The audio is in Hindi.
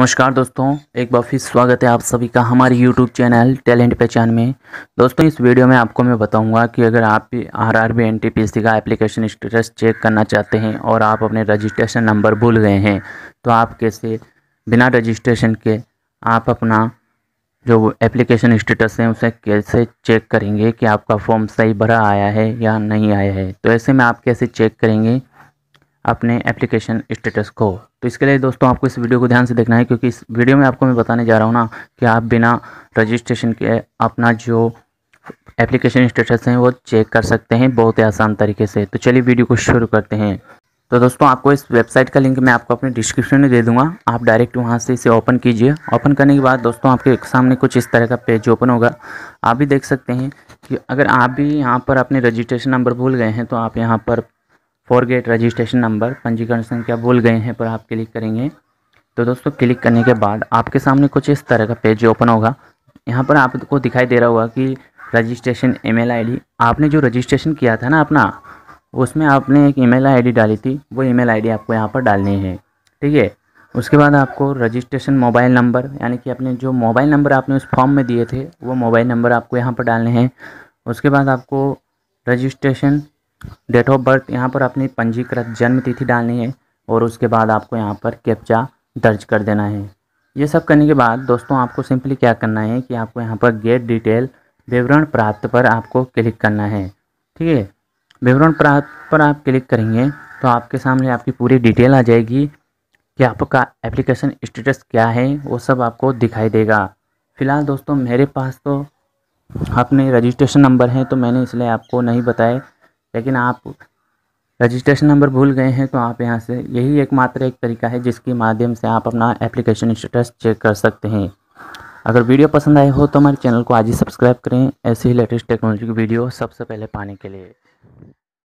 नमस्कार दोस्तों एक बार फिर स्वागत है आप सभी का हमारे YouTube चैनल टैलेंट पहचान में दोस्तों इस वीडियो में आपको मैं बताऊंगा कि अगर आप भी R R B N T P C का एप्लीकेशन स्टेटस चेक करना चाहते हैं और आप अपने रजिस्ट्रेशन नंबर भूल गए हैं तो आप कैसे बिना रजिस्ट्रेशन के आप अपना जो एप्लीकेशन स्टेटस है उसे कैसे चेक करेंगे कि आपका फॉर्म सही भरा आया है या नहीं आया है तो ऐसे में आप कैसे चेक करेंगे अपने एप्लीकेशन स्टेटस को तो इसके लिए दोस्तों आपको इस वीडियो को ध्यान से देखना है क्योंकि इस वीडियो में आपको मैं बताने जा रहा हूँ ना कि आप बिना रजिस्ट्रेशन के अपना जो एप्लीकेशन स्टेटस हैं वो चेक कर सकते हैं बहुत ही आसान तरीके से तो चलिए वीडियो को शुरू करते हैं तो दोस्तों आपको इस वेबसाइट का लिंक मैं आपको अपने डिस्क्रिप्शन में दे दूंगा आप डायरेक्ट वहां से इसे ओपन कीजिए ओपन करने के बाद दोस्तों आपके सामने कुछ इस तरह का पेज ओपन होगा आप भी देख सकते हैं कि अगर आप भी यहाँ पर अपने रजिस्ट्रेशन नंबर भूल गए हैं तो आप यहाँ पर फॉरगेट रजिस्ट्रेशन नंबर पंजीकरण संख्या भूल गए हैं पर आप क्लिक करेंगे तो दोस्तों क्लिक करने के बाद आपके सामने कुछ इस तरह का पेज ओपन होगा यहाँ पर आपको दिखाई दे रहा होगा कि रजिस्ट्रेशन ईमेल आईडी आपने जो रजिस्ट्रेशन किया था ना अपना उसमें आपने एक ईमेल आईडी डाली थी वो ईमेल आईडी आपको यहाँ पर डालनी है ठीक है उसके बाद आपको रजिस्ट्रेशन मोबाइल नंबर यानी कि अपने जो मोबाइल नंबर आपने उस फॉर्म में दिए थे वो मोबाइल नंबर आपको यहाँ पर डालने हैं उसके बाद आपको रजिस्ट्रेशन डेट ऑफ बर्थ यहाँ पर अपनी पंजीकृत जन्म तिथि डालनी है और उसके बाद आपको यहाँ पर कैप्चा दर्ज कर देना है ये सब करने के बाद दोस्तों आपको सिंपली क्या करना है कि आपको यहाँ पर गेट डिटेल विवरण प्राप्त पर आपको क्लिक करना है ठीक है विवरण प्राप्त पर आप क्लिक करेंगे तो आपके सामने आपकी पूरी डिटेल आ जाएगी कि आपका एप्लीकेशन स्टेटस क्या है वो सब आपको दिखाई देगा फ़िलहाल दोस्तों मेरे पास तो अपने रजिस्ट्रेशन नंबर हैं तो मैंने इसलिए आपको नहीं बताया लेकिन आप रजिस्ट्रेशन नंबर भूल गए हैं तो आप यहाँ से यही एकमात्र एक तरीका है जिसके माध्यम से आप अपना एप्लीकेशन स्टेटस चेक कर सकते हैं अगर वीडियो पसंद आए हो तो हमारे चैनल को आज ही सब्सक्राइब करें ऐसे ही लेटेस्ट टेक्नोलॉजी की वीडियो सबसे पहले पाने के लिए